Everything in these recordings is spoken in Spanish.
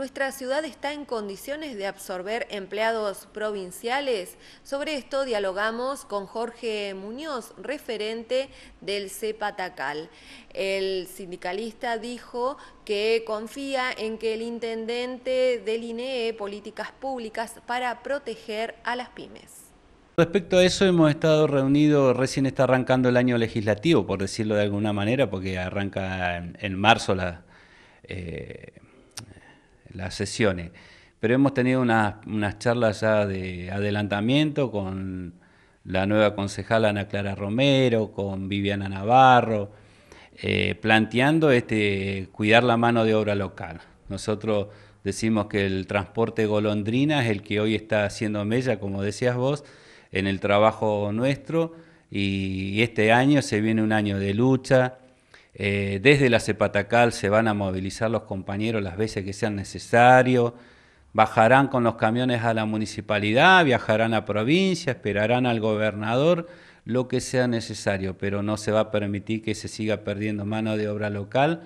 ¿Nuestra ciudad está en condiciones de absorber empleados provinciales? Sobre esto dialogamos con Jorge Muñoz, referente del CEPATACAL. El sindicalista dijo que confía en que el intendente delinee políticas públicas para proteger a las pymes. Respecto a eso, hemos estado reunidos, recién está arrancando el año legislativo, por decirlo de alguna manera, porque arranca en, marzo la, eh, las sesiones. Pero hemos tenido unas, charlas ya de adelantamiento con la nueva concejala Ana Clara Romero, con Viviana Navarro, eh, planteando este, cuidar la mano de obra local. Nosotros decimos que el transporte golondrina es el que hoy está haciendo mella, como decías vos, en el trabajo nuestro y este año se viene un año de lucha, eh, desde la Cepatacal se van a movilizar los compañeros las veces que sean necesario, bajarán con los camiones a la municipalidad, viajarán a provincia, esperarán al gobernador, lo que sea necesario, pero no se va a permitir que se siga perdiendo mano de obra local.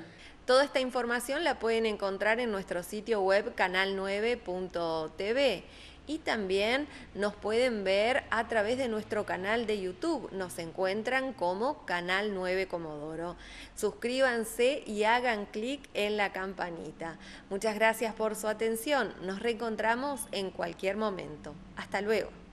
Toda esta información la pueden encontrar en nuestro sitio web canal9.tv y también nos pueden ver a través de nuestro canal de YouTube. Nos encuentran como Canal 9 Comodoro. Suscríbanse y hagan clic en la campanita. Muchas gracias por su atención. Nos reencontramos en cualquier momento. Hasta luego.